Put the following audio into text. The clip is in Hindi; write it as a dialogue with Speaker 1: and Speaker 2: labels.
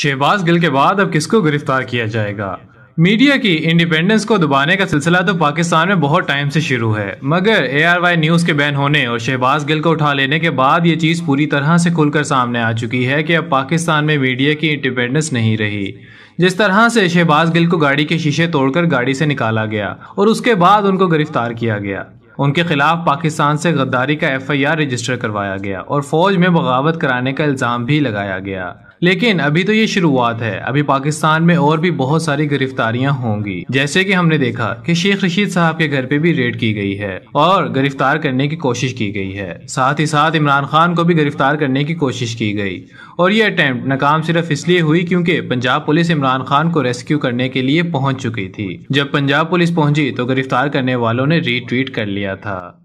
Speaker 1: शहबाज गिल के बाद अब किसको गिरफ्तार किया जाएगा मीडिया की इंडिपेंडेंस को दबाने का सिलसिला तो पाकिस्तान में बहुत टाइम से शुरू है मगर ए आर वाई न्यूज़ के बैन होने और शहबाज गिल को उठा लेने के बाद ये चीज़ पूरी तरह से खुलकर सामने आ चुकी है कि अब पाकिस्तान में मीडिया की इंडिपेंडेंस नहीं रही जिस तरह से शहबाज गिल को गाड़ी के शीशे तोड़कर गाड़ी से निकाला गया और उसके बाद उनको गिरफ्तार किया गया उनके खिलाफ पाकिस्तान से गद्दारी का एफ रजिस्टर करवाया गया और फौज में बगावत कराने का इल्ज़ाम भी लगाया गया लेकिन अभी तो ये शुरुआत है अभी पाकिस्तान में और भी बहुत सारी गिरफ्तारियां होंगी जैसे कि हमने देखा कि शेख रशीद साहब के घर पे भी रेड की गई है और गिरफ्तार करने की कोशिश की गई है साथ ही साथ इमरान खान को भी गिरफ्तार करने की कोशिश की गई और ये अटैम्प्ट नाकाम सिर्फ इसलिए हुई क्योंकि पंजाब पुलिस इमरान खान को रेस्क्यू करने के लिए पहुंच चुकी थी जब पंजाब पुलिस पहुंची तो गिरफ्तार करने वालों ने रीट्वीट कर लिया था